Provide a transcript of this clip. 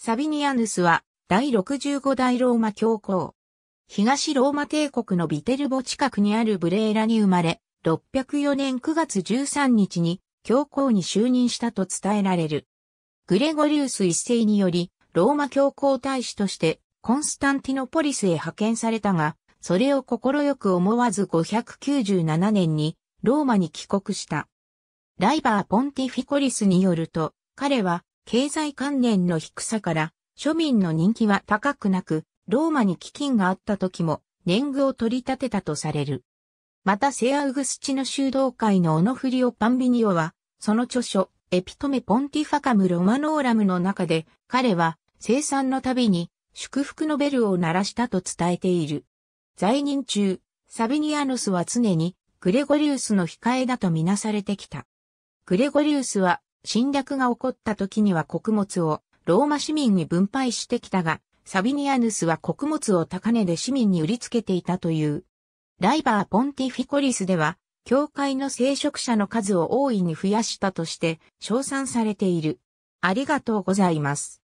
サビニアヌスは第65代ローマ教皇。東ローマ帝国のビテルボ近くにあるブレーラに生まれ、604年9月13日に教皇に就任したと伝えられる。グレゴリウス一世により、ローマ教皇大使としてコンスタンティノポリスへ派遣されたが、それを快く思わず597年にローマに帰国した。ライバーポンティフィコリスによると、彼は経済観念の低さから庶民の人気は高くなく、ローマに飢饉があった時も年貢を取り立てたとされる。またセアウグスチの修道会のオノフリオ・パンビニオは、その著書、エピトメ・ポンティファカム・ロマノーラムの中で、彼は、生産のたびに、祝福のベルを鳴らしたと伝えている。在任中、サビニアヌスは常に、グレゴリウスの控えだとみなされてきた。グレゴリウスは、侵略が起こった時には穀物をローマ市民に分配してきたが、サビニアヌスは穀物を高値で市民に売りつけていたという。ライバーポンティフィコリスでは、教会の聖職者の数を大いに増やしたとして、称賛されている。ありがとうございます。